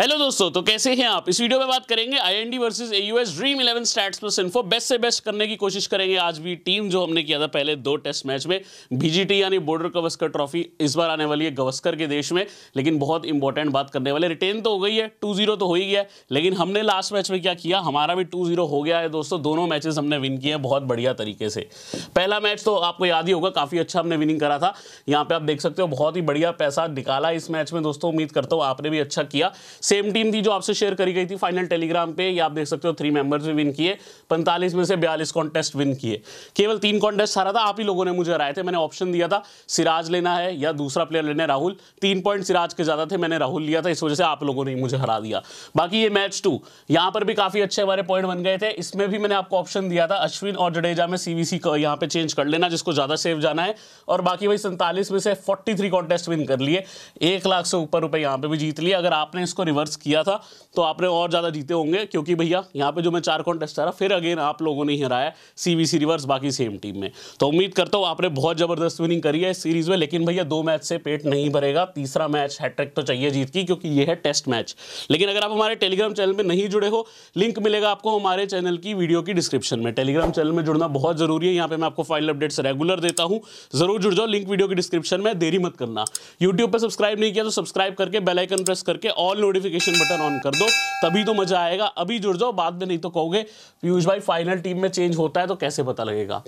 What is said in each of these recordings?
hello दोस्तों तो कैसे हैं आप इस वीडियो में बात करेंगे IND versus AUS dream eleven stats plus info best से बेस्ट करने की कोशिश करेंगे आज भी टीम जो हमने किया था पहले दो टेस्ट मैच में बीजीटी यानी बॉर्डर कवस्कर ट्रॉफी इस बार आने वाली है गवस्कर के देश में लेकिन बहुत इंपॉर्टेंट बात करने वाले रिटेन तो हो गई है टू तो हो ही गया लेकिन हमने लास्ट मैच में क्या किया हमारा भी टू हो गया है दोस्तों दोनों मैचेस हमने विन किए हैं बहुत बढ़िया तरीके से पहला मैच तो आपको याद ही होगा काफ़ी अच्छा हमने विनिंग करा था यहाँ पे आप देख सकते हो बहुत ही बढ़िया पैसा निकाला इस मैच में दोस्तों उम्मीद करता हूँ आपने भी अच्छा किया सेम टीम थी जो आपसे शेयर करी गई थी फाइनल टेलीग्राम पे ये आप देख सकते हो थ्री मेंबर्स भी विन किए पैंतालीस में से बयालीस कॉन्टेस्ट विन किए केवल तीन कॉन्टेस्ट हारा था आप ही लोगों ने मुझे हराए थे मैंने ऑप्शन दिया था सिराज लेना है या दूसरा प्लेयर लेना है राहुल तीन पॉइंट सिराज के ज़्यादा थे मैंने राहुल लिया था इस वजह से आप लोगों ने मुझे हरा दिया बाकी ये मैच टू यहाँ पर भी काफ़ी अच्छे हमारे पॉइंट बन गए थे इसमें भी मैंने आपको ऑप्शन दिया था अश्विन और जडेजा में सीवीसी का यहाँ पे चेंज कर लेना जिसको ज़्यादा सेफ जाना है और बाकी वही सैंतालीस में से फोर्टी थ्री कॉन्टेस्ट विन कर लिए एक लाख से ऊपर रुपए यहाँ पे भी जीत लिए अगर आपने इसको रिवर्स किया था तो आपने और ज़्यादा जीते होंगे क्योंकि भैया यहाँ पे जो मैं चार कॉन्टेस्ट हारा फिर अगेन आप लोगों ने हराया सी रिवर्स बाकी सेम टीम में तो उम्मीद करता हूँ आपने बहुत ज़बरदस्त विनिंग करी है इस सीरीज़ में लेकिन भैया दो मैच से पेट नहीं भरेगा तीसरा मैच हैट्रिक तो चाहिए जीत की क्योंकि ये है टेस्ट मैच लेकिन अगर आप हमारे टेलीग्राम चैनल में नहीं जुड़े हो लिंक मिलेगा आपको हमारे चैनल की वीडियो की डिस्क्रिप्शन में टेलीग्राम चैनल में जुड़ना बहुत ज़रूरी है यहाँ पे मैं आपको फाइल अपडेट्स रेगुलर देता हूँ ज़रूर जुड़ जाओ लिंक वीडियो की डिस्क्रिप्शन में देरी मत करना यूट्यूब पर सब्सक्राइब नहीं किया तो सब्सक्राइब करके बेलाइकन प्रेस करके ऑल नोटिफिक नोटिफिकेशन बटन ऑन कर दो तभी तो मजा आएगा अभी जुड़ जाओ बाद में नहीं तो कहोगे पीयूष भाई फाइनल टीम में चेंज होता है तो कैसे पता लगेगा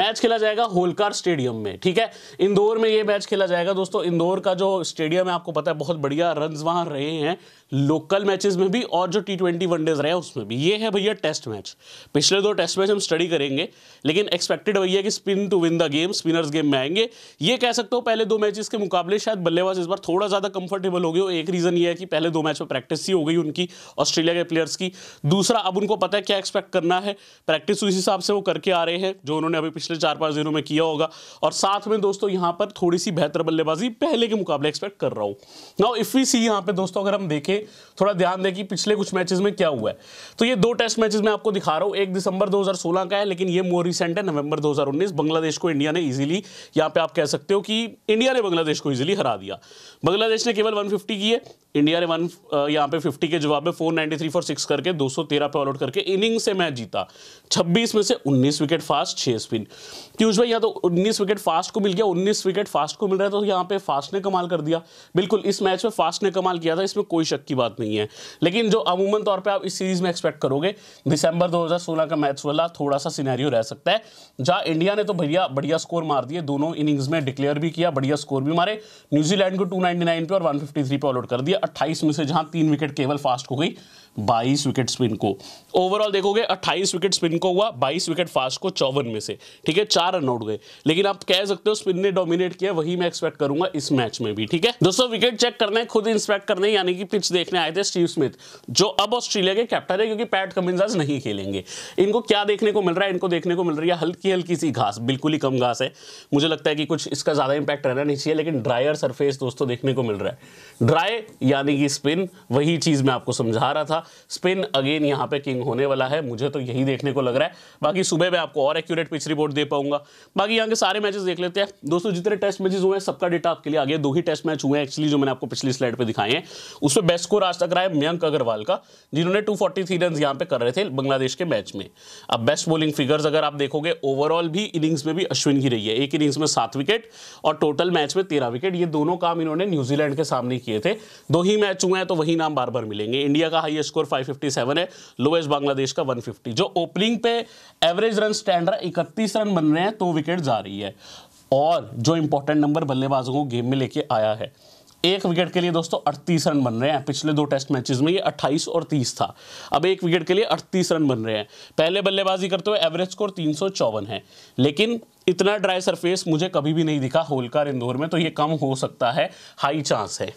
मैच खेला जाएगा होलकार स्टेडियम में ठीक है इंदौर में ये मैच खेला जाएगा दोस्तों इंदौर का जो स्टेडियम है आपको पता है बहुत बढ़िया रन वहां रहे हैं लोकल मैचेस में भी और जो टी ट्वेंटी वनडेज रहे उसमें भी ये है भैया टेस्ट मैच पिछले दो टेस्ट मैच हम स्टडी करेंगे लेकिन एक्सपेक्टेड भैया कि spin to win the game spinners game में आएंगे ये कह सकते हो पहले दो मैचेस के मुकाबले शायद बल्लेबाज इस बार थोड़ा ज़्यादा कंफर्टेबल हो गए हो एक रीज़न ये है कि पहले दो मैच में प्रैक्टिस ही हो गई उनकी ऑस्ट्रेलिया के प्लेयर्स की दूसरा अब उनको पता है क्या एक्सपेक्ट करना है प्रैक्टिस उस हिसाब से वो करके आ रहे हैं जो उन्होंने अभी पिछले चार पाँच दिनों में किया होगा और साथ में दोस्तों यहाँ पर थोड़ी सी बेहतर बल्लेबाजी पहले के मुकाबले एक्सपेक्ट कर रहा हूँ ना इफ़ वी सी यहाँ पे दोस्तों अगर हम देखें थोड़ा ध्यान दें कि पिछले कुछ मैचेस में क्या हुआ है तो ये दो टेस्ट मैचेस मैं आपको दिखा रहा हूँ एक दिसंबर 2016 का है लेकिन ये मोर रिसेंट है नवंबर 2019 बांग्लादेश को इंडिया ने इजीली यहाँ पे आप कह सकते हो कि इंडिया ने बांग्लादेश को इजीली हरा दिया बांग्लादेश ने केवल 150 की है इंडिया ने वन uh, यहाँ पे 50 के जवाब में 493 फॉर सिक्स करके 213 पे ऑल आउट करके इनिंग से मैच जीता 26 में से 19 विकेट फास्ट 6 स्पिन पीयूष भाई यहाँ तो 19 विकेट फास्ट को मिल गया 19 विकेट फास्ट को मिल रहा है तो यहाँ पे फास्ट ने कमाल कर दिया बिल्कुल इस मैच में फास्ट ने कमाल किया था इसमें कोई शक की बात नहीं है लेकिन जो अमूमन तौर पर आप इस सीरीज में एक्सपेक्ट करोगे दिसंबर दो का मैच वाला थोड़ा सा सीनैरियो रह सकता है जहाँ इंडिया ने तो भैया बढ़िया स्कोर मार दिए दोनों इनिंग्स में डिक्लेयर भी किया बढ़िया स्कोर भी मारे न्यूजीलैंड को टू पे और वन पे ऑल आउट कर दिया 28 में से जहां तीन विकेट केवल फास्ट को गई 22 विकेट स्पिन को ओवरऑल देखोगे 28 विकेट स्पिन को हुआ 22 विकेट फास्ट को चौवन में से ठीक है चार रन आउट गए लेकिन आप कह सकते हो स्पिन ने डोमिनेट किया वही मैं एक्सपेक्ट करूंगा इस मैच में भी ठीक है दोस्तों विकेट चेक करने खुद इंस्पेक्ट करने यानी कि पिच देखने आए थे स्टीव स्मिथ जो अब ऑस्ट्रेलिया के कैप्टन है क्योंकि पैट कमिंस आज नहीं खेलेंगे इनको क्या देखने को मिल रहा है इनको देखने को मिल रही है हल्की हल्की सी घास बिल्कुल ही कम घास है मुझे लगता है कि कुछ इसका ज्यादा इंपैक्ट रहना नहीं चाहिए लेकिन ड्रायर सरफेस दोस्तों देखने को मिल रहा है ड्राई यानी कि स्पिन वही चीज़ मैं आपको समझा रहा था स्पिन अगेन यहां पे किंग होने वाला है मुझे तो यही देखने को लग रहा है बाकी सुबह मैं आपको और एक्यूरेट पिच रिपोर्ट दे पाऊंगा बाकी यहाँ के सारे मैचेस देख लेते हैं दोस्तों जितने टेस्ट मैचेस हुए हैं सबका डेटा आपके लिए आगे दो ही टेस्ट मैच हुए एक्चुअली जो मैंने आपको पिछली स्लाइड पर दिखाए हैं उसमें बेस्ट स्कोर आज तक रहा है मयंक अग्रवाल का जिन्होंने टू फोर्टी रन यहाँ पे कर रहे थे बांग्लादेश के मैच में अब बेस्ट बॉलिंग फिगर्स अगर आप देखोगे ओवरऑल भी इनिंग्स में भी अश्विन ही रही है एक इनिंग्स में सात विकेट और टोटल मैच में तेरह विकेट ये दोनों काम इन्होंने न्यूजीलैंड के सामने किए थे दो ही मैच हुए हैं तो वही नाम बार बार मिलेंगे इंडिया का हाई स्कोर 557 है लोएस्ट बांग्लादेश का 150 जो ओपनिंग पे एवरेज रन स्टैंड रहा इकतीस रन बन रहे हैं तो विकेट जा रही है और जो इंपॉर्टेंट नंबर बल्लेबाजों को गेम में लेके आया है एक विकेट के लिए दोस्तों अड़तीस रन बन रहे हैं पिछले दो टेस्ट मैचेस में ये 28 और 30 था अब एक विकेट के लिए अड़तीस रन बन रहे हैं पहले बल्लेबाजी करते हुए एवरेज स्कोर तीन है लेकिन इतना ड्राई सरफेस मुझे कभी भी नहीं दिखा होलकार इंदौर में तो ये कम हो सकता है हाई चांस है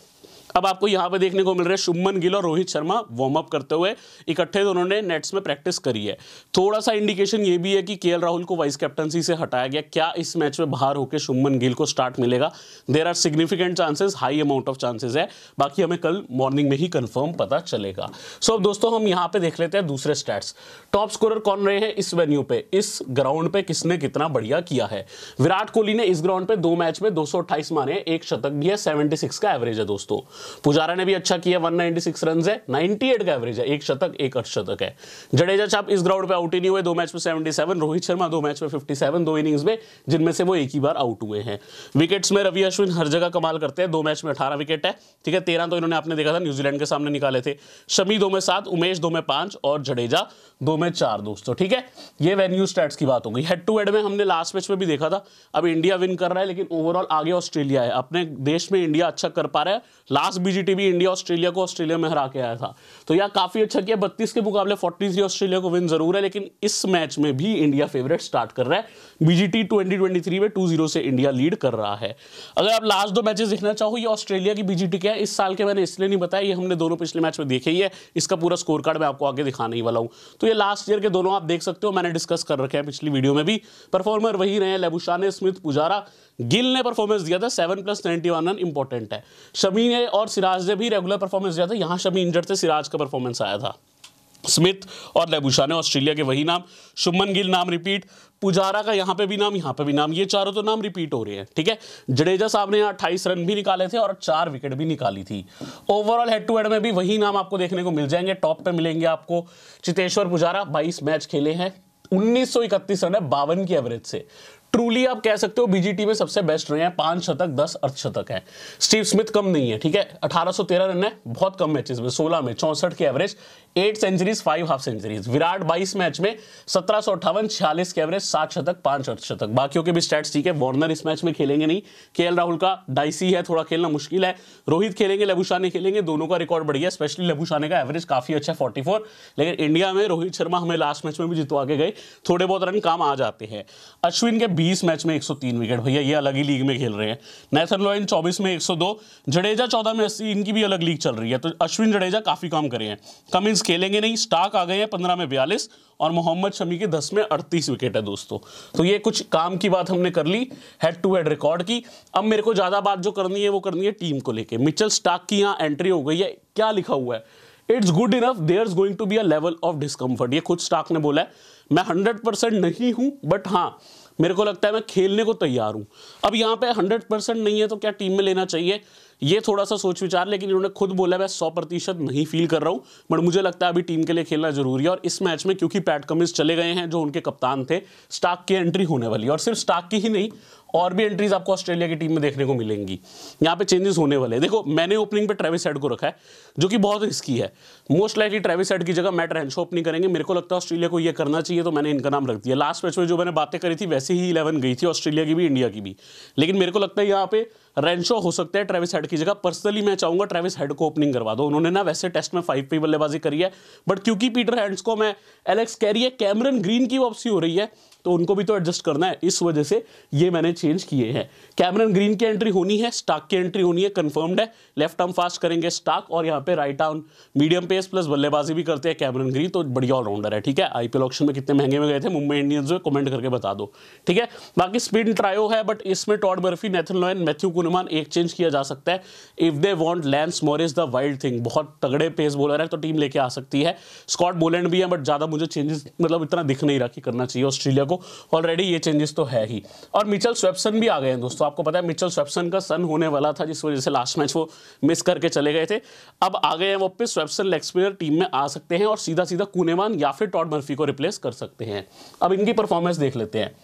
अब आपको यहां पे देखने को मिल रहा है शुभमन गिल और रोहित शर्मा वार्म अप करते हुए इकट्ठे दोनों तो ने नेट्स में प्रैक्टिस करी है थोड़ा सा इंडिकेशन ये भी है कि के राहुल को वाइस कैप्टनसी से हटाया गया क्या इस मैच में बाहर होकर शुभमन गिल को स्टार्ट मिलेगा there are significant chances high amount of chances है बाकी हमें कल मॉर्निंग में ही कन्फर्म पता चलेगा सो अब दोस्तों हम यहाँ पे देख लेते हैं दूसरे स्टैट्स टॉप स्कोर कौन रहे हैं इस वेन्यू पे इस ग्राउंड पे किसने कितना बढ़िया किया है विराट कोहली ने इस ग्राउंड पे दो मैच में दो मारे एक शतक भी है 76 का एवरेज है दोस्तों पुजारा ने भी अच्छा किया 196 रन है 98 का एवरेज है एक शतक एक अठशतक है जडेजा छाप इस ग्राउंड पे आउट ही नहीं हुए दो मैच में 77 रोहित शर्मा दो मैच में 57 दो इनिंग्स में जिनमें से वो एक ही बार आउट हुए हैं विकेट्स में रवि अश्विन हर जगह कमाल करते हैं दो मैच में अठारह विकेट है ठीक है तेरह तो इन्होंने आपने देखा था न्यूजीलैंड के सामने निकाले थे शमी दो में सात उमेश दो में पांच और जडेजा दो में चार दोस्तों ठीक है ये वेन्यू स्टैट्स की बात हो गई हेड टू हेड में हमने लास्ट मैच में भी देखा था अब इंडिया विन कर रहा है लेकिन ओवरऑल आगे ऑस्ट्रेलिया है अपने देश में इंडिया अच्छा कर पा रहा है लास्ट लास्ट बीजीटीबी इंडिया ऑस्ट्रेलिया को ऑस्ट्रेलिया में हरा के आया था तो यह काफ़ी अच्छा किया बत्तीस के मुकाबले फोर्टी थ्री ऑस्ट्रेलिया को विन जरूर है लेकिन इस मैच में भी इंडिया फेवरेट स्टार्ट कर रहा है बीजीटी ट्वेंटी ट्वेंटी थ्री में टू जीरो से इंडिया लीड कर रहा है अगर आप लास्ट दो मैचेस देखना चाहो ये ऑस्ट्रेलिया की बीजीटी क्या है इस साल के मैंने इसलिए नहीं बताया ये हमने दोनों पिछले मैच में देखे ही है इसका पूरा स्कोर कार्ड मैं आपको आगे दिखाने ही वाला हूँ तो ये लास्ट ईयर के दोनों आप देख सकते हो मैंने डिस्कस कर रखे हैं पिछली वीडियो में भी परफॉर्मर वही रहे हैं लेबुशाने स्मिथ पुजारा गिल ने परफॉर्मेंस दिया था seven plus ninety one run important है शमी ने और सिराज ने भी रेगुलर परफॉर्मेंस दिया था यहाँ शमी इंजर्ड थे सिराज का परफॉर्मेंस आया था स्मिथ और लेबुशा ने ऑस्ट्रेलिया के वही नाम शुभमन गिल नाम रिपीट पुजारा का यहाँ पे भी नाम यहाँ पे भी नाम ये चारों तो नाम रिपीट हो रहे हैं ठीक है जडेजा साहब ने यहाँ 28 रन भी निकाले थे और चार विकेट भी निकाली थी ओवरऑल हेड टू हेड में भी वही नाम आपको देखने को मिल जाएंगे टॉप पे मिलेंगे आपको चितेश्वर पुजारा बाईस मैच खेले हैं उन्नीस रन है बावन की एवरेज से ट्रूली आप कह सकते हो बीजीटी में सबसे बेस्ट रहे हैं पांच शतक दस अर्धशतक है स्टीव स्मिथ कम नहीं है ठीक है 1813 रन है बहुत कम मैचेस में 16 में चौसठ के average eight centuries five half centuries Virat बाईस मैच में सत्रह सौ अट्ठावन छियालीस के एवरेज सात शतक पांच शतक बाकियों के भी स्टैट्स ठीक है वार्नर इस मैच में खेलेंगे नहीं के राहुल का डाइसी है थोड़ा खेलना मुश्किल है रोहित खेलेंगे लबुशाने खेलेंगे दोनों का रिकॉर्ड बढ़िया स्पेशली लबुशाने का एवरेज काफी अच्छा फोर्टी लेकिन इंडिया में रोहित शर्मा हमें लास्ट मैच में भी जितवा के गए थोड़े बहुत रन काम आ जाते हैं अश्विन के बीस मैच में एक विकेट भैया ये अलग ही लीग में खेल रहे हैं नैथन लॉयन चौबीस में एक जडेजा चौदह में अस्सी इनकी भी अलग लीग चल रही है तो अश्विन जडेजा काफी काम करे हैं कमिंस खेलेंगे नहीं स्टाक आ गए हैं पंद्रह में बयालीस और मोहम्मद शमी के दस में अड़तीस विकेट है दोस्तों तो ये कुछ काम की बात हमने कर ली हेड टू हेड रिकॉर्ड की अब मेरे को ज़्यादा बात जो करनी है वो करनी है टीम को लेके मिचल स्टाक की यहाँ एंट्री हो गई है क्या लिखा हुआ है it's good enough there is going to be a level of discomfort ये खुद स्टाक ने बोला है मैं हंड्रेड नहीं हूं बट हाँ मेरे को लगता है मैं खेलने को तैयार हूं अब यहाँ पे हंड्रेड परसेंट नहीं है तो क्या टीम में लेना चाहिए ये थोड़ा सा सोच विचार लेकिन इन्होंने खुद बोला मैं सौ प्रतिशत नहीं फील कर रहा हूं बट मुझे लगता है अभी टीम के लिए खेलना जरूरी है और इस मैच में क्योंकि पैट कमिंस चले गए हैं जो उनके कप्तान थे स्टाक की एंट्री होने वाली और सिर्फ स्टाक की ही नहीं और भी एंट्रीज आपको ऑस्ट्रेलिया की टीम में देखने को मिलेंगी यहाँ पे चेंजेस होने वाले हैं देखो मैंने ओपनिंग पे ट्रेविस हेड को रखा है जो कि बहुत रिस्की है मोस्ट लाइकली ट्रेविस हेड की जगह मैट रेंशो ओपनिंग करेंगे मेरे को लगता है ऑस्ट्रेलिया को यह करना चाहिए तो मैंने इनका नाम रख दिया लास्ट मैच में जो मैंने बातें करी थी वैसे ही इलेवन गई थी ऑस्ट्रेलिया की भी इंडिया की भी लेकिन मेरे को लगता है यहाँ पे रैनशो हो सकते हैं ट्रेविस हेड की जगह पर्सनली मैं चाहूंगा ट्रेविस हेड को ओपनिंग करवा दो उन्होंने ना वैसे टेस्ट में फाइव पी बल्लेबाजी करी है बट क्योंकि पीटर हैंड्स को मैं एलेक्स कैरी है कैमरन ग्रीन की वापसी हो रही है तो उनको भी तो एडजस्ट करना है इस वजह से ये मैंने चेंज किए हैं कैमरन ग्रीन की एंट्री होनी है स्टाक की एंट्री होनी है कंफर्म्ड है लेफ्ट आर्म फास्ट करेंगे स्टाक और यहाँ पे right arm medium pace plus बल्लेबाजी भी करते हैं कैमरन ग्रीन तो बढ़िया ऑलराउंडर है ठीक है आईपीएल ऑप्शन में कितने महंगे में गए थे मुंबई इंडियंस में कमेंट करके बता दो ठीक है बाकी स्पिन ट्रायो है बट इसमें Todd Murphy Nathan Lyon Matthew Kuhnemann एक चेंज किया जा सकता है if they want Lance Morris the wild thing बहुत तगड़े पेस बॉलर है तो टीम लेके आ सकती है स्कॉट बोलैंड भी है बट ज़्यादा मुझे चेंजेस मतलब इतना दिख नहीं रहा कि करना चाहिए ऑस्ट्रेलिया को ऑलरेडी ये चेंजेस तो है ही और मिचल स्वेप्सन भी आ गए हैं दोस्तों आपको पता है मिचल स्वेप्सन का सन होने वाला था जिस वजह से लास्ट मैच वो मिस करके चले गए थे अब आ गए हैं वो पे स्वेप्सन लेग टीम में आ सकते हैं और सीधा सीधा कुनेमान या फिर टॉट मर्फी को रिप्लेस कर सकते हैं अब इनकी परफॉर्मेंस देख लेते हैं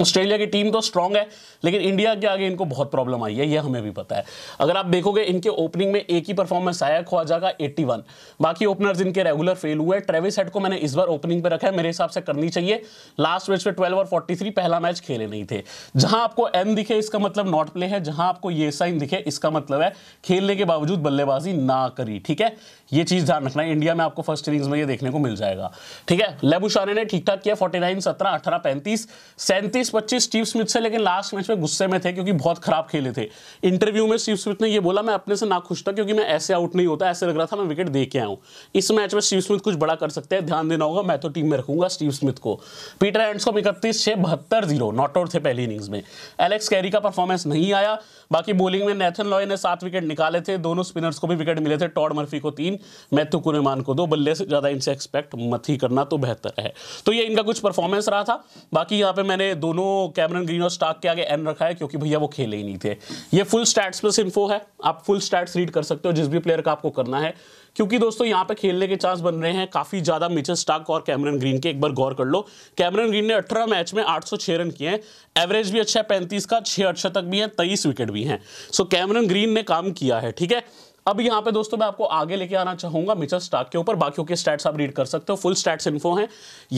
ऑस्ट्रेलिया की टीम तो स्ट्रांग है लेकिन इंडिया के आगे इनको बहुत प्रॉब्लम आई है ये हमें भी पता है अगर आप देखोगे इनके ओपनिंग में एक ही परफॉर्मेंस आया ख्वाजा का 81 बाकी ओपनर्स इनके रेगुलर फेल हुए ट्रेविस हेड को मैंने इस बार ओपनिंग पे रखा है मेरे हिसाब से करनी चाहिए लास्ट मैच में ट्वेल्व और फोर्टी पहला मैच खेले नहीं थे जहां आपको एन दिखे इसका मतलब नॉट प्ले है जहां आपको ये साइन दिखे इसका मतलब है खेलने के बावजूद बल्लेबाजी ना करी ठीक है ये चीज ध्यान रखना है इंडिया में आपको फर्स्ट इनिंग्स में ये देखने को मिल जाएगा ठीक है लेबुशारे ने ठीक ठाक किया फोर्टी नाइन सत्रह अठारह पैंतीस सैंतीस बीस पच्चीस स्टीव स्मिथ से लेकिन लास्ट मैच में गुस्से में थे क्योंकि बहुत खराब खेले थे इंटरव्यू में स्टीव स्मिथ ने यह बोला मैं अपने से ना खुश था क्योंकि मैं ऐसे आउट नहीं होता ऐसे लग रहा था मैं विकेट दे के आया हूँ इस मैच में स्टीव स्मिथ कुछ बड़ा कर सकते हैं ध्यान देना होगा मैं तो टीम में रखूंगा स्टीव स्मिथ को पीटर एंड को इकतीस छः बहत्तर जीरो नॉट आउट थे पहली इनिंग्स में एलेक्स कैरी का परफॉर्मेंस नहीं आया बाकी बॉलिंग में नेथन लॉय ने सात विकेट निकाले थे दोनों स्पिनर्स को भी विकेट मिले थे टॉड मर्फी को तीन मैथ्यू कुरेमान को दो बल्ले से ज़्यादा इनसे एक्सपेक्ट मत ही करना तो बेहतर है तो ये इनका कुछ परफॉर्मेंस रहा था बाकी यहाँ पे मैंने दोनों दोनों कैमरन ग्रीन और स्टार्क के आगे एन रखा है क्योंकि भैया वो खेले ही नहीं थे ये फुल स्टैट्स प्लस इन्फो है आप फुल स्टैट्स रीड कर सकते हो जिस भी प्लेयर का आपको करना है क्योंकि दोस्तों यहां पे खेलने के चांस बन रहे हैं काफी ज्यादा मिचल स्टाक और कैमरन ग्रीन के एक बार गौर कर लो कैमरन ग्रीन ने अठारह मैच में आठ रन किए हैं एवरेज भी अच्छा है पैंतीस का छह अच्छा तक भी है तेईस विकेट भी हैं सो कैमरन ग्रीन ने काम किया है ठीक है अब यहां पे दोस्तों मैं आपको आगे लेके आना चाहूंगा मिचल स्टाक के ऊपर बाकी के स्टैट्स आप रीड कर सकते हो फुल स्टैट्स इन्फो हैं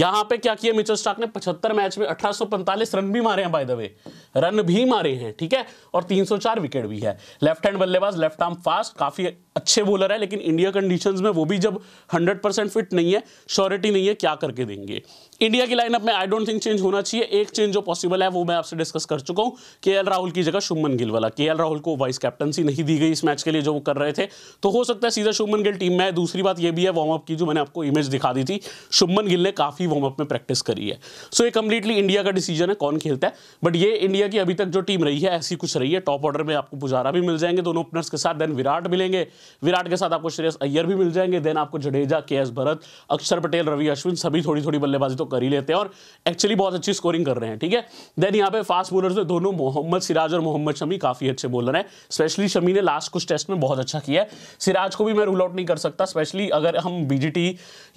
यहां पे क्या किया मिचल स्टाक ने 75 मैच में 1845 रन भी मारे हैं बाय द वे रन भी मारे हैं ठीक है और 304 विकेट भी है लेफ्ट हैंड बल्लेबाज लेफ्ट आर्म फास्ट काफी अच्छे बोलर है लेकिन इंडिया का कंडीशंस में वो भी जब 100 परसेंट फिट नहीं है श्योरिटी नहीं है क्या करके देंगे इंडिया की लाइनअप में आई डोंट थिंक चेंज होना चाहिए एक चेंज जो पॉसिबल है वो मैं आपसे डिस्कस कर चुका हूं के राहुल की जगह शुभमन गिल वाला के राहुल को वाइस कैप्टनसी नहीं दी गई इस मैच के लिए जो वो कर रहे थे तो हो सकता है सीधा शुभमन गिल टीम में है दूसरी बात ये भी है वार्म अप की जो मैंने आपको इमेज दिखा दी थी शुभमन गिल ने काफ़ी वार्म अप में प्रैक्टिस करी है सो ये कंप्लीटली इंडिया का डिसीजन है कौन खेलता है बट ये इंडिया की अभी तक जो टीम रही है ऐसी कुछ रही है टॉप ऑर्डर में आपको पुजारा भी मिल जाएंगे दोनों ओपनर्स के साथ देन विराट मिलेंगे विराट के साथ आपको श्रेयस अय्यर भी मिल जाएंगे देन आपको जडेजा के एस भरत अक्षर पटेल रवि अश्विन सभी थोड़ी थोड़ी बल्लेबाजी तो कर ही लेते हैं और एक्चुअली बहुत अच्छी स्कोरिंग कर रहे हैं ठीक है देन यहाँ पे फास्ट बोलर से दोनों मोहम्मद सिराज और मोहम्मद शमी काफ़ी अच्छे बोलर हैं स्पेशली शमी ने लास्ट कुछ टेस्ट में बहुत अच्छा किया है सिराज को भी मैं रूल आउट नहीं कर सकता स्पेशली अगर हम बी जी टी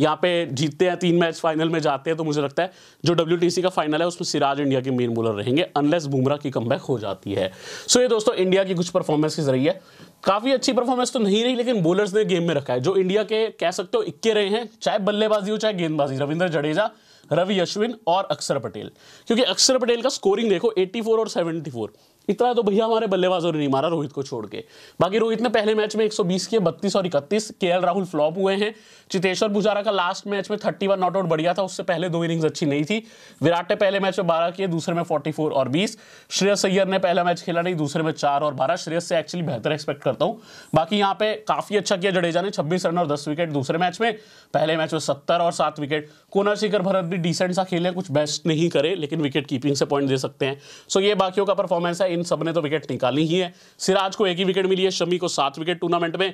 यहाँ पे जीतते हैं तीन मैच फाइनल में जाते हैं तो मुझे लगता है जो डब्ल्यू का फाइनल है उसमें सिराज इंडिया के मेन बोलर रहेंगे अनलेस बुमराह की कम हो जाती है सो ये दोस्तों इंडिया की कुछ परफॉर्मेंसेज रही है काफ़ी अच्छी परफॉर्मेंस तो नहीं रही लेकिन बोलर्स ने गेम में रखा है जो इंडिया के कह सकते हो इक्के रहे हैं चाहे बल्लेबाजी हो चाहे गेंदबाजी रविंद्र जडेजा रवि अश्विन और अक्षर पटेल क्योंकि अक्षर पटेल का स्कोरिंग देखो 84 और 74 इतना तो भैया हमारे बल्लेबाजों ने नहीं मारा रोहित को छोड़ के बाकी रोहित ने पहले मैच में 120 किए 32 और 31 के राहुल फ्लॉप हुए हैं चितेश्वर पुजारा का लास्ट मैच में 31 नॉट आउट बढ़िया था उससे पहले दो इनिंग्स अच्छी नहीं थी विराट ने पहले मैच में 12 किए दूसरे में 44 और 20 श्रेयस सैयर ने पहला मैच खेला नहीं दूसरे में चार और बारह श्रेयस से एक्चुअली बेहतर एक्सपेक्ट करता हूँ बाकी यहाँ पे काफी अच्छा किया जडेजा ने छब्बीस रन और दस विकेट दूसरे मैच में पहले मैच में सत्तर और सात विकेट कोना शिखर भरत भी डिसेंट सा खेले कुछ बेस्ट नहीं करे लेकिन विकेट कीपिंग से पॉइंट दे सकते हैं सो ये बाकियों का परफॉर्मेंस है इन सब ने तो विकेट निकाली ही है सिराज को एक ही विकेट मिली है शमी को सात विकेट टूर्नामेंट में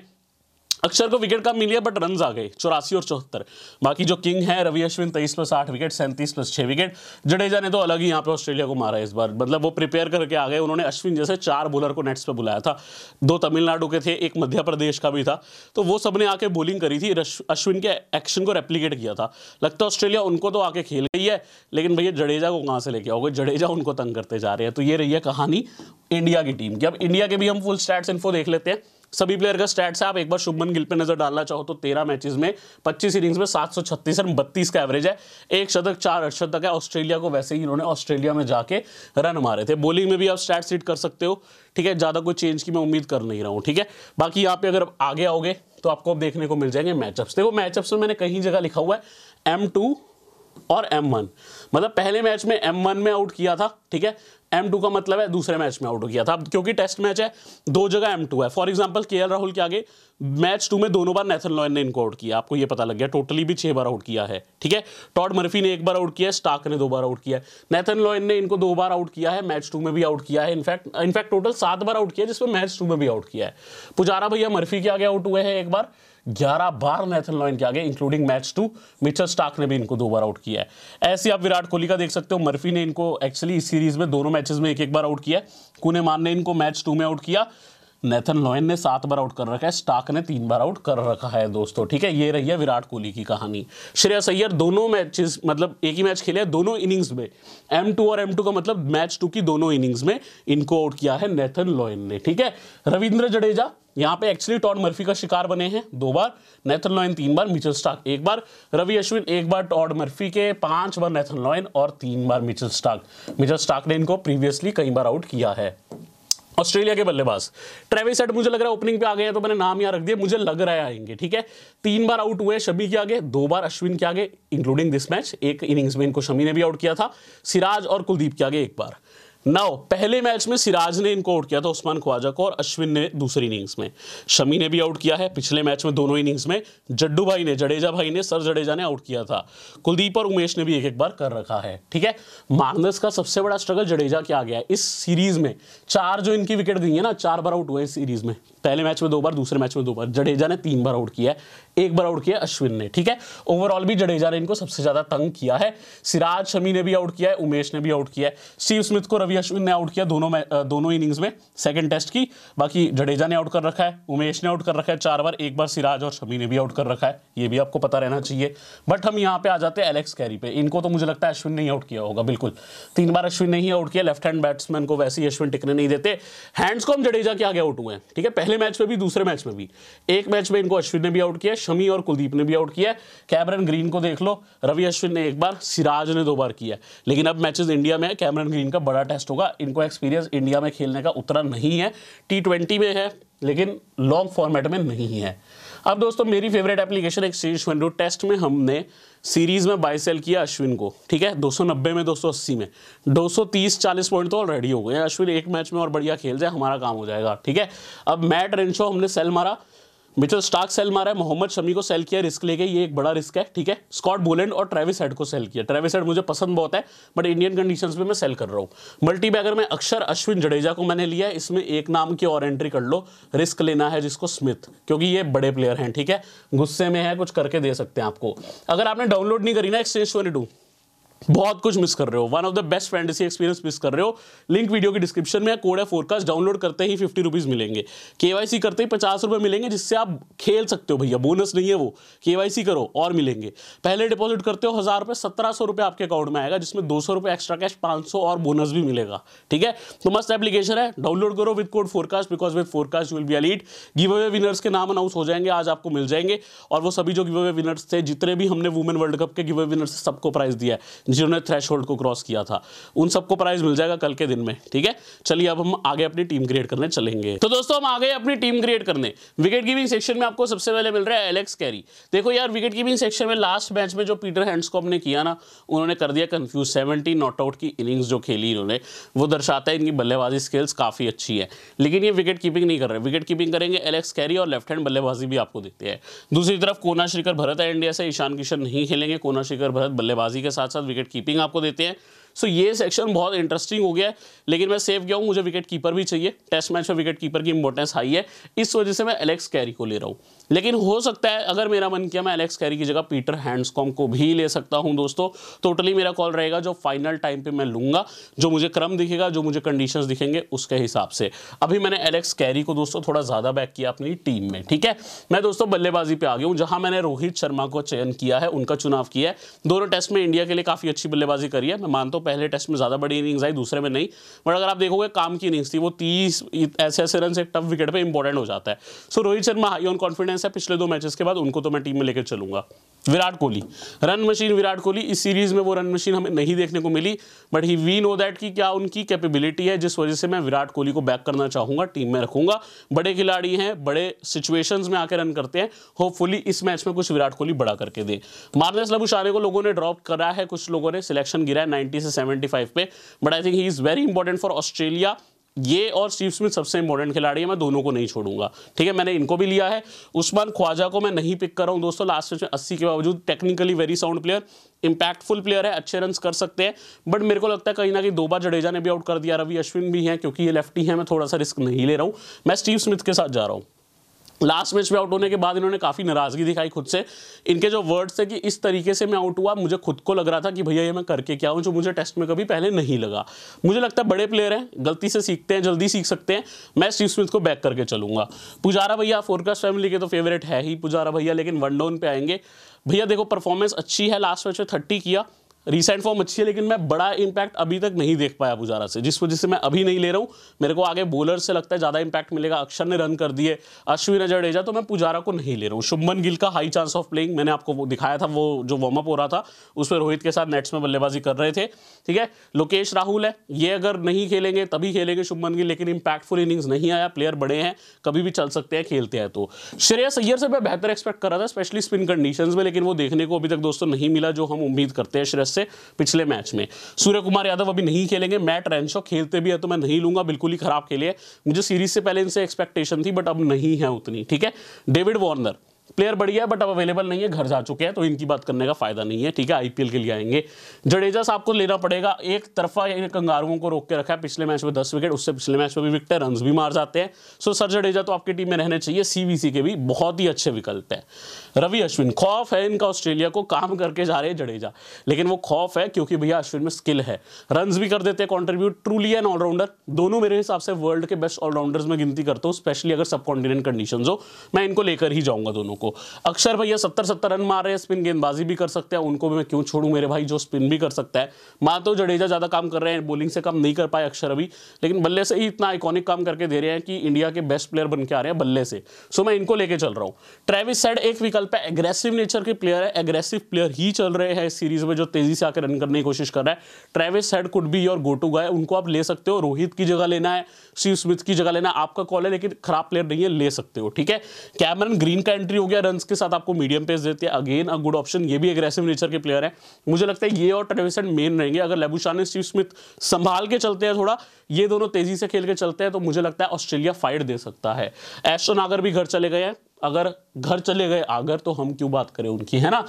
अक्षर को विकेट कम मिली है बट रन आ गए चौरासी और चौहत्तर बाकी जो किंग है रवि अश्विन तेईस प्लस आठ विकेट सैंतीस प्लस छः विकेट जडेजा ने तो अलग ही यहाँ पे ऑस्ट्रेलिया को मारा इस बार मतलब वो प्रिपेयर करके आ गए उन्होंने अश्विन जैसे चार बॉलर को नेट्स पे बुलाया था दो तमिलनाडु के थे एक मध्य प्रदेश का भी था तो वो सबने आके बोलिंग करी थी अश्विन के एक्शन को रेप्लीकेट किया था लगता ऑस्ट्रेलिया उनको तो आके खेल गई है लेकिन भैया जडेजा को कहाँ से लेके आओगे जडेजा उनको तंग करते जा रहे हैं तो ये रही है कहानी इंडिया की टीम की अब इंडिया के भी हम फुल स्टैट्स इन्फो देख लेते हैं सभी प्लेयर का स्टैट है आप एक बार शुभमन गिल पे नजर डालना चाहो तो तेरह मैचेस में पच्चीस इनिंग्स में सात सौ छत्तीस रन बत्तीस का एवरेज है एक शतक चार अठशतक है ऑस्ट्रेलिया को वैसे ही इन्होंने ऑस्ट्रेलिया में जाके रन मारे थे बॉलिंग में भी आप स्टैट सीट कर सकते हो ठीक है ज़्यादा कोई चेंज की मैं उम्मीद कर नहीं रहा हूँ ठीक है बाकी यहाँ पे अगर आगे आओगे तो आपको देखने को मिल जाएंगे मैचअप्स देखो मैचअप्स में मैंने कहीं जगह लिखा हुआ है एम टू और M1 मतलब पहले मैच में M1 में आउट किया था ठीक है M2 का मतलब है दूसरे मैच में आउट किया था अब क्योंकि टेस्ट मैच है दो जगह M2 है फॉर एग्जांपल के राहुल के आगे मैच टू में दोनों बार नेथन लॉयन ने इनको आउट किया आपको ये पता लग गया टोटली भी छह बार आउट किया है ठीक है टॉड मर्फी ने एक बार आउट किया स्टाक ने दो बार आउट किया नेथन लॉयन ने इनको दो बार आउट किया है मैच टू में भी आउट किया है इनफैक्ट इनफैक्ट टोटल सात बार आउट किया जिसमें मैच टू में भी आउट किया है पुजारा भैया मर्फी के आगे आउट हुए हैं एक बार ग्यारह बार नेथन लॉयन के आगे including match two Mitchell Starc ने भी इनको दो बार आउट किया है ऐसे आप विराट कोहली का देख सकते हो मर्फी ने इनको एक्चुअली इस सीरीज में दोनों मैचेस में एक एक बार आउट किया है मान ने इनको मैच टू में आउट किया नेथन लोहेन ने सात बार आउट कर रखा है स्टाक ने तीन बार आउट कर रखा है दोस्तों ठीक है ये रही है विराट कोहली की कहानी श्रेयस अय्यर दोनों मैचेस मतलब एक ही मैच खेले दोनों इनिंग्स में एम टू और एम टू का मतलब मैच टू की दोनों इनिंग्स में इनको आउट किया है नेथन लोहेन ने ठीक है रविंद्र जडेजा यहाँ पे एक्चुअली टॉन मर्फी का शिकार बने हैं दो बार नेथन लॉयन तीन बार मिचल स्टार्क एक बार रवि अश्विन एक बार टॉड मर्फी के पांच बार नेथन लॉयन और तीन बार मिचल स्टार्क मिचल स्टार्क ने इनको प्रीवियसली कई बार आउट किया है ऑस्ट्रेलिया के बल्लेबाज ट्रेविस सेट मुझे लग रहा है ओपनिंग पे आ गए हैं तो मैंने नाम यहाँ रख दिया मुझे लग रहा है आएंगे ठीक है तीन बार आउट हुए शमी के आगे दो बार अश्विन के आगे इंक्लूडिंग दिस मैच एक इनिंग्स में इनको शमी ने भी आउट किया था सिराज और कुलदीप के आगे एक बार नाउ पहले मैच में सिराज ने इनको आउट किया था उस्मान ख्वाजा को और अश्विन ने दूसरी इनिंग्स में शमी ने भी आउट किया है पिछले मैच में दोनों इनिंग्स में जड्डू भाई ने जडेजा भाई ने सर जडेजा ने आउट किया था कुलदीप और उमेश ने भी एक एक बार कर रखा है ठीक है मानस का सबसे बड़ा स्ट्रगल जडेजा क्या गया इस सीरीज में चार जो इनकी विकेट गई है ना चार बार आउट हुए इस सीरीज में पहले मैच में दो बार दूसरे मैच में दो बार जडेजा ने तीन बार आउट किया है एक बार आउट किया अश्विन ने ठीक है ओवरऑल भी जडेजा ने इनको सबसे ज्यादा तंग किया है सिराज शमी ने भी आउट किया है उमेश ने भी आउट किया है स्टीव स्मिथ को रवि अभी अश्विन ने आउट किया दोनों में दोनों इनिंग्स में सेकंड टेस्ट की बाकी जडेजा ने आउट कर रखा है उमेश ने आउट कर रखा है चार बार एक बार सिराज और शमी ने भी आउट कर रखा है ये भी आपको पता रहना चाहिए बट हम यहाँ पे आ जाते हैं एलेक्स कैरी पे इनको तो मुझे लगता है अश्विन ने ही आउट किया होगा बिल्कुल तीन बार अश्विन ने ही आउट किया लेफ्ट हैंड बैट्समैन को वैसे ही अश्विन टिकने नहीं देते हैंड्स को हम जडेजा के आगे आउट हुए हैं ठीक है पहले मैच में भी दूसरे मैच में भी एक मैच में इनको अश्विन ने भी आउट किया शमी और कुलदीप ने भी आउट किया कैमरन ग्रीन को देख लो रवि अश्विन ने एक बार सिराज ने दो बार किया लेकिन अब मैचेस इंडिया में कैमरन ग्रीन का बड़ा टेस्ट बेस्ट होगा इनको एक्सपीरियंस इंडिया में खेलने का उतना नहीं है टी ट्वेंटी में है लेकिन लॉन्ग फॉर्मेट में नहीं है अब दोस्तों मेरी फेवरेट एप्लीकेशन एक एक्सचेंज विंडो टेस्ट में हमने सीरीज में बाई सेल किया अश्विन को ठीक है 290 में 280 में 230 40 पॉइंट तो ऑलरेडी हो गए अश्विन एक मैच में और बढ़िया खेल जाए हमारा काम हो जाएगा ठीक है अब मैट रेंशो हमने सेल मारा मिचेल स्टार्क सेल मारा है मोहम्मद शमी को सेल किया रिस्क लेके ये एक बड़ा रिस्क है ठीक है स्कॉट बोलेंड और ट्रेविस हेड को सेल किया ट्रेविस हेड मुझे पसंद बहुत है बट इंडियन कंडीशंस में मैं सेल कर रहा हूँ मल्टी बैगर में अक्षर अश्विन जडेजा को मैंने लिया है इसमें एक नाम की और एंट्री कर लो रिस्क लेना है जिसको स्मिथ क्योंकि ये बड़े प्लेयर हैं ठीक है गुस्से में है कुछ करके दे सकते हैं आपको अगर आपने डाउनलोड नहीं करी ना एक्सचेंज डू बहुत कुछ मिस कर रहे हो one of the best fantasy experience miss कर रहे हो लिंक वीडियो के डिस्क्रिप्शन में कोड है फोरकास्ट डाउनलोड करते ही फिफ्टी रुपीज़ मिलेंगे केवाईसी करते ही पचास रुपए मिलेंगे जिससे आप खेल सकते हो भैया बोनस नहीं है वो केवाईसी करो और मिलेंगे पहले डिपॉजिट करते हो हज़ार रुपये सत्रह सौ रुपये आपके अकाउंट में आएगा जिसमें दो सौ रुपये एक्स्ट्रा कैश पांच सौ और बोनस भी मिलेगा ठीक है तो मस्त एप्लीकेशन है डाउनलोड करो with code forecast because with forecast will be elite giveaway winners के नाम अनाउंस हो जाएंगे आज आपको मिल जाएंगे और वो सभी जो गिव अवे विनर्स थे जितने भी हमने वुमेन वर्ल्ड कप के गिव अवे विनर्स सबको प्राइज दिया है जिन्होंने थ्रेश को क्रॉस किया था उन सबको प्राइज मिल जाएगा कल के दिन में ठीक है चलिए अब हम आगे अपनी टीम क्रिएट करने चलेंगे तो दोस्तों हम आगे अपनी टीम क्रिएट करने विकेट कीपिंग सेक्शन में आपको सबसे पहले मिल रहा है एलेक्स कैरी देखो यार विकेट कीपिंग सेक्शन में लास्ट मैच में जो पीटर हैंड्स को हमने किया ना उन्होंने कर दिया कन्फ्यूज सेवेंटी नॉट आउट की इनिंग्स जो खेली इन्होंने वो दर्शाता है इनकी बल्लेबाजी स्किल्स काफ़ी अच्छी है लेकिन ये विकेट कीपिंग नहीं कर रहे विकेट कीपिंग करेंगे एलेक्स कैरी और लेफ्ट हैंड बल्लेबाजी भी आपको देते हैं दूसरी तरफ कोना श्रीकर भरत है इंडिया से ईशान किशन नहीं खेलेंगे कोना श्रीकर भरत बल्लेबाजी के साथ साथ विकेट विकेट कीपिंग आपको देते हैं सो so, ये सेक्शन बहुत इंटरेस्टिंग हो गया है लेकिन मैं सेफ गया हूँ मुझे विकेट कीपर भी चाहिए टेस्ट मैच में विकेट कीपर की इंपॉर्टेंस हाई है इस वजह से मैं एलेक्स कैरी को ले रहा हूँ लेकिन हो सकता है अगर मेरा मन किया मैं एलेक्स कैरी की जगह पीटर हैंड्सकॉम को भी ले सकता हूं दोस्तों टोटली मेरा कॉल रहेगा जो फाइनल टाइम पे मैं लूंगा जो मुझे क्रम दिखेगा जो मुझे कंडीशंस दिखेंगे उसके हिसाब से अभी मैंने एलेक्स कैरी को दोस्तों थोड़ा ज़्यादा बैक किया अपनी टीम में ठीक है मैं दोस्तों बल्लेबाजी पर आ गया हूँ जहाँ मैंने रोहित शर्मा को चयन किया है उनका चुनाव किया है दोनों टेस्ट में इंडिया के लिए काफ़ी अच्छी बल्लेबाजी करी है मैं मानता हूँ पहले टेस्ट में ज़्यादा बड़ी इनिंग्स आई दूसरे में नहीं बट अगर आप देखोगे काम की इनिंग्स थी वो तीस ऐसे ऐसे रन से टफ विकेट पर इंपॉर्टेंट हो जाता है so Rohit Sharma high on confidence performance है पिछले दो मैचेस के बाद उनको तो मैं टीम में लेकर चलूंगा विराट कोहली रन मशीन विराट कोहली इस सीरीज में वो रन मशीन हमें नहीं देखने को मिली but he we know that कि क्या उनकी कैपेबिलिटी है जिस वजह से मैं विराट कोहली को बैक करना चाहूंगा टीम में रखूंगा बड़े खिलाड़ी हैं बड़े सिचुएशंस में आकर रन करते हैं होपफुली इस मैच में कुछ विराट कोहली बड़ा करके दे मार्नस लबुशारे को लोगों ने ड्रॉप करा है कुछ लोगों ने सिलेक्शन गिरा है नाइनटी से सेवेंटी पे but I think he is very important for Australia ये और स्टीव स्मिथ सबसे इंपॉर्टेंट खिलाड़ी है मैं दोनों को नहीं छोड़ूंगा ठीक है मैंने इनको भी लिया है उस्मान ख्वाजा को मैं नहीं पिक कर रहा हूं दोस्तों लास्ट मैच में अस्सी के बावजूद technically very sound player impactful player है अच्छे रन कर सकते हैं बट मेरे को लगता है कहीं ना कहीं दो बार जडेजा ने भी आउट कर दिया रवि अश्विन भी है क्योंकि ये लेफ्टी है मैं थोड़ा सा रिस्क नहीं ले रहा हूँ मैं स्टीव स्मिथ के साथ जा रहा हूँ लास्ट मैच में आउट होने के बाद इन्होंने काफ़ी नाराज़गी दिखाई खुद से इनके जो वर्ड्स थे कि इस तरीके से मैं आउट हुआ मुझे खुद को लग रहा था कि भैया ये मैं करके क्या हूँ जो मुझे टेस्ट में कभी पहले नहीं लगा मुझे लगता है बड़े प्लेयर हैं गलती से सीखते हैं जल्दी सीख सकते हैं मैं स्टीव स्मिथ को बैक करके चलूंगा पुजारा भैया फोरकास्ट फैमिली के तो फेवरेट है ही पुजारा भैया लेकिन वन डाउन पर आएंगे भैया देखो परफॉर्मेंस अच्छी है लास्ट मैच में थर्टी किया रिसेंट फॉर्म अच्छी है लेकिन मैं बड़ा इंपैक्ट अभी तक नहीं देख पाया पुजारा से जिस वजह से मैं अभी नहीं ले रहा हूँ मेरे को आगे बॉलर से लगता है ज़्यादा इंपैक्ट मिलेगा अक्षर ने रन कर दिए अश्विन जडेजा तो मैं पुजारा को नहीं ले रहा हूँ शुभमन गिल का हाई चांस ऑफ प्लेइंग मैंने आपको वो दिखाया था वो जो वार्म अप हो रहा था उस पर रोहित के साथ नेट्स में बल्लेबाजी कर रहे थे ठीक है लोकेश राहुल है ये अगर नहीं खेलेंगे तभी खेलेंगे शुभमन गिल लेकिन इंपैक्टफुल इनिंग्स नहीं आया प्लेयर बड़े हैं कभी भी चल सकते हैं खेलते हैं तो श्रेयस अय्यर से मैं बेहतर एक्सपेक्ट कर रहा था स्पेशली स्पिन कंडीशन में लेकिन वो देखने को अभी तक दोस्तों नहीं मिला जो हम उम्मीद करते हैं श्रेयस से पिछले मैच में सूर्य कुमार यादव अभी नहीं खेलेंगे मैट रेंशो खेलते भी है तो मैं नहीं लूंगा बिल्कुल ही खराब खेले मुझे सीरीज से पहले इनसे एक्सपेक्टेशन थी बट अब नहीं है उतनी ठीक है डेविड वॉर्नर प्लेयर बढ़िया है बट अब अवेलेबल नहीं है घर जा चुके हैं तो इनकी बात करने का फायदा नहीं है ठीक है आईपीएल के लिए आएंगे जडेजा साहब को लेना पड़ेगा एक तरफा कंगारुओं को रोक के रखा है पिछले मैच में दस विकेट उससे पिछले मैच में भी विकेट है रन भी मार जाते हैं सो सर जडेजा तो आपकी टीम में रहने चाहिए सीवीसी के भी बहुत ही अच्छे विकल्प है रवि अश्विन खौफ है इनका ऑस्ट्रेलिया को काम करके जा रहे हैं जडेजा लेकिन वो खौफ है क्योंकि भैया अश्विन में स्किल है रन भी कर देते हैं कॉन्ट्रीब्यूट ट्रूली एन ऑलराउंडर दोनों मेरे हिसाब से वर्ल्ड के बेस्ट ऑलराउंडर्स में गिनती करता हूँ स्पेशली अगर सब कॉन्टिनेंट कंडीशन हो मैं इनको लेकर ही जाऊंगा दोनों को अक्षर भैया सत्तर सत्तर रन मार रहे हैं स्पिन गेंदबाजी भी कर सकते हैं उनको भी मैं क्यों छोड़ू मेरे भाई जो स्पिन भी कर सकता है मातो तो जडेजा ज़्यादा काम कर रहे हैं बोलिंग से काम नहीं कर पाए अक्षर अभी लेकिन बल्ले से ही इतना आइकॉनिक काम करके दे रहे हैं कि इंडिया के बेस्ट प्लेयर बन के आ रहे हैं बल्ले से सो मैं इनको लेके चल रहा हूँ ट्रेविस सेड एक विकल्प है एग्रेसिव नेचर के प्लेयर है एग्रेसिव प्लेयर ही चल रहे हैं इस सीरीज में जो तेजी से आकर रन करने की कोशिश कर रहा है Travis Head could be your go to guy उनको आप ले सकते हो रोहित की जगह लेना है स्टीव स्मिथ की जगह लेना आपका कॉल है लेकिन खराब प्लेयर नहीं है ले सकते हो ठीक है कैमरन ग्रीन का एंट्री हो या रन के साथ आपको मीडियम पेस देती है अगेन अ गुड ऑप्शन ये भी एग्रेसिव नेचर के प्लेयर हैं मुझे लगता है ये और ट्रेविसन मेन रहेंगे अगर लेबुशान स्टीव स्मिथ संभाल के चलते हैं थोड़ा ये दोनों तेजी से खेल के चलते हैं तो मुझे लगता है ऑस्ट्रेलिया फाइट दे सकता है एस्टन आगर भी घर चले गए हैं अगर घर चले गए आगर तो हम क्यों बात करें उनकी है ना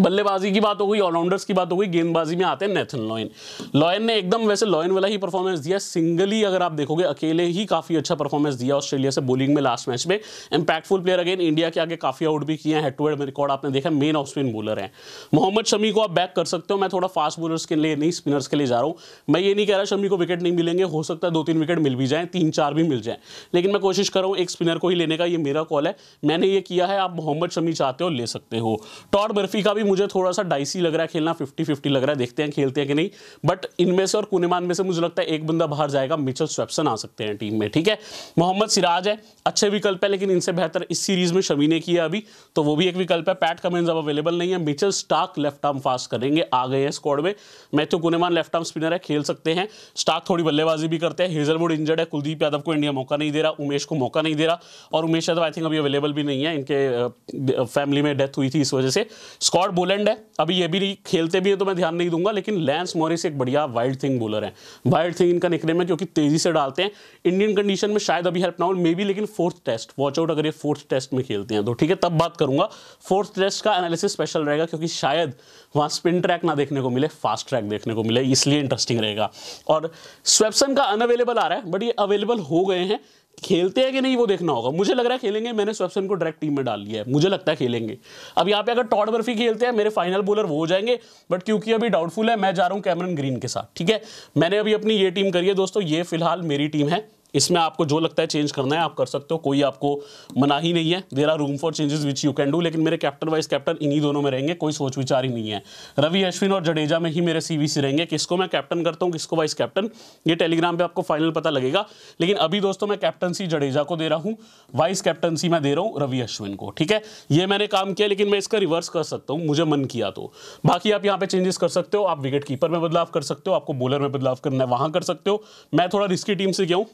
बल्लेबाजी की बात हो गई ऑलराउंडर्स की बात हो गई गेंदबाजी में आते हैं नेथन लॉयन लॉयन ने एकदम वैसे लॉयन वाला ही परफॉर्मेंस दिया सिंगली अगर आप देखोगे अकेले ही काफ़ी अच्छा परफॉर्मेंस दिया ऑस्ट्रेलिया से बॉलिंग में लास्ट मैच में इंपैक्टफुल प्लेयर अगेन इंडिया के आगे काफ़ी आउट भी किए हैं हेड टू हेड रिकॉर्ड आपने देखा मेन ऑफ स्पिन बोलर है मोहम्मद शमी को आप बैक कर सकते हो मैं थोड़ा फास्ट बॉलर्स के लिए नहीं स्पिनर्स के लिए जा रहा हूँ मैं ये नहीं कह रहा शमी को विकेट नहीं मिलेंगे हो सकता है दो तीन विकेट मिल भी जाए तीन चार भी मिल जाए लेकिन मैं कोशिश कर रहा हूँ एक स्पिनर को ही लेने का ये मेरा कॉल है मैंने ये किया है आप मोहम्मद शमी चाहते हो ले सकते हो टॉड बर्फी का भी भी मुझे थोड़ा सा डाइसी लग रहा है खेलना फिफ्टी फिफ्टी लग रहा है देखते हैं खेलते हैं कि नहीं बट इनमें से और कुनेमान में से मुझे लगता है एक बंदा बाहर जाएगा मिचल स्वेप्सन आ सकते हैं टीम में ठीक है मोहम्मद सिराज है अच्छे विकल्प है लेकिन इनसे बेहतर इस सीरीज में शमी ने किया अभी तो वो भी एक विकल्प है पैट कमेंस अब अवेलेबल नहीं है Mitchell Starc left arm fast करेंगे आ गए हैं स्कॉड में Matthew Kuhnemann left arm spinner है खेल सकते हैं स्टाक थोड़ी बल्लेबाजी भी करते हैं हेजलवुड इंजर्ड है कुलदीप यादव को इंडिया मौका नहीं दे रहा उमेश को मौका नहीं दे रहा और उमेश यादव आई थिंक अभी अवेलेबल भी नहीं है इनके फैमिली में डेथ हुई थी इस वजह से स्कॉड पर बोलेंड है अभी ये भी खेलते भी है तो मैं ध्यान नहीं दूंगा लेकिन लैंस मॉरिस एक बढ़िया वाइल्ड थिंग बोलर है वाइल्ड थिंग इनका निकले में क्योंकि तेजी से डालते हैं इंडियन कंडीशन में शायद अभी हेल्प ना हो मे बी लेकिन फोर्थ टेस्ट वॉच आउट अगर ये फोर्थ टेस्ट में खेलते हैं तो ठीक है तब बात करूंगा फोर्थ टेस्ट का एनालिसिस स्पेशल रहेगा क्योंकि शायद वहाँ स्पिन ट्रैक ना देखने को मिले फास्ट ट्रैक देखने को मिले इसलिए इंटरेस्टिंग रहेगा और स्वेप्सन का अनअवेलेबल आ रहा है बट ये अवेलेबल हो गए हैं खेलते हैं कि नहीं वो देखना होगा मुझे लग रहा है खेलेंगे मैंने स्वेप्सन को डायरेक्ट टीम में डाल लिया है मुझे लगता है खेलेंगे अब यहाँ पे अगर टॉड बर्फी खेलते हैं मेरे फाइनल बॉलर वो हो जाएंगे बट क्योंकि अभी डाउटफुल है मैं जा रहा हूँ कैमरन ग्रीन के साथ ठीक है मैंने अभी अपनी ये टीम करी है दोस्तों ये फिलहाल मेरी टीम है इसमें आपको जो लगता है चेंज करना है आप कर सकते हो कोई आपको मना ही नहीं है there are room for changes which you can do लेकिन मेरे कैप्टन वाइस कैप्टन इन्हीं दोनों में रहेंगे कोई सोच विचार ही नहीं है रवि अश्विन और जडेजा में ही मेरे सी रहेंगे किसको मैं कैप्टन करता हूँ किसको वाइस कैप्टन ये टेलीग्राम पर आपको फाइनल पता लगेगा लेकिन अभी दोस्तों मैं कैप्टनसी जडेजा को दे रहा हूँ वाइस कैप्टनसी मैं दे रहा हूँ रवि अश्विन को ठीक है ये मैंने काम किया लेकिन मैं इसका रिवर्स कर सकता हूँ मुझे मन किया तो बाकी आप यहाँ पे चेंजेस कर सकते हो आप विकेट कीपर में बदलाव कर सकते हो आपको बॉलर में बदलाव करना है वहाँ कर सकते हो मैं थोड़ा रिस्की टीम से गया हूँ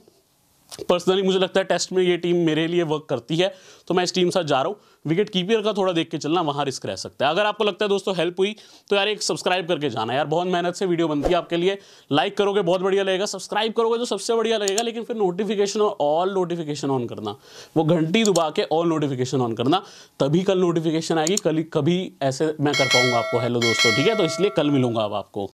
पर्सनली मुझे लगता है टेस्ट में ये टीम मेरे लिए वर्क करती है तो मैं इस टीम साथ जा रहा हूँ विकेट कीपर का थोड़ा देख के चलना वहाँ रिस्क रह सकता है अगर आपको लगता है दोस्तों हेल्प हुई तो यार एक सब्सक्राइब करके जाना यार बहुत मेहनत से वीडियो बनती है आपके लिए लाइक करोगे बहुत बढ़िया लगेगा सब्सक्राइब करोगे तो सबसे बढ़िया लगेगा लेकिन फिर नोटिफिकेशन और ऑल नोटिफिकेशन ऑन करना वो घंटी दुबा के ऑल नोटिफिकेशन ऑन करना तभी कल नोटिफिकेशन आएगी कल कभी ऐसे मैं कर पाऊंगा आपको हेलो दोस्तों ठीक है तो इसलिए कल मिलूंगा अब आपको